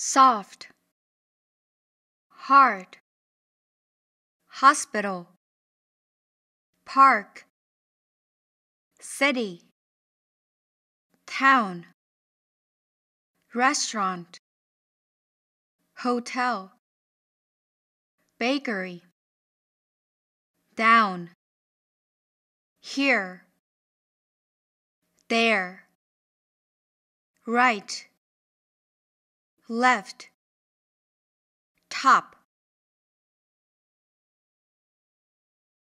soft, hard, hospital, park, city, town, restaurant, hotel, bakery, down, here, there, right left, top.